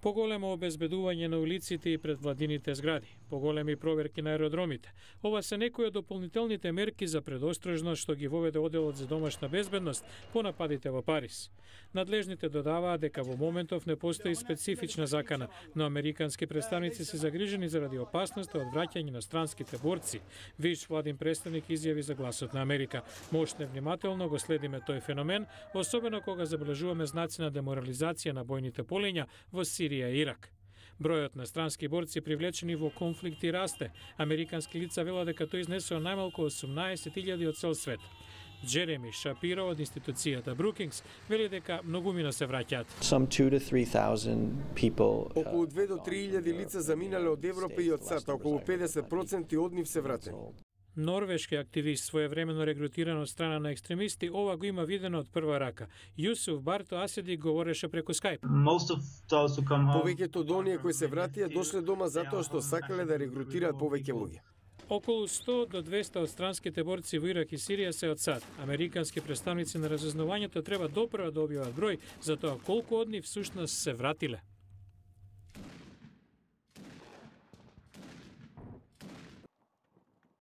Поголемо обезбедување на улиците и пред владините згради, поголеми проверки на аеродромите. Ова се некои од дополнителните мерки за предострожност што ги воведе оделот за домашна безбедност по нападите во Париз. Надлежните додаваа дека во моментов не постои специфична закана, но американски представници се загрижени заради опасноста од враќање на странските борци. Виш владин представник изјави за гласот на Америка. Мошне внимателно го следиме тој феномен, особено кога забележуваме знаци на деморализација на бојните полења во Сирија Сирија и Ирак. Бројот на странски борци привлечени во конфликти расте. Американски лица велат дека тој изнесува најмалку 18.000 од цел свет. Джереми Шапиро од институцијата Брукингс вели дека многумина се враќаат. Uh, околу 2 до 3.000 лица заминале од Европа и од САД, околу 50% од нив се вратени. Норвешки активист своевремено регрутиран од страна на екстремисти, ова го има видено од прва рака. Јусуф Барто Аседи говореше преку Skype. Повеќето од оние кои се вратија дошле дома затоа што сакале да регрутираат повеќе луѓе. Околу 100 до 200 од странските борци во Ирак и Сирија се од САД. Американски представници на разузнавањето треба допрва да објават број за тоа колку од нив всушност се вратиле.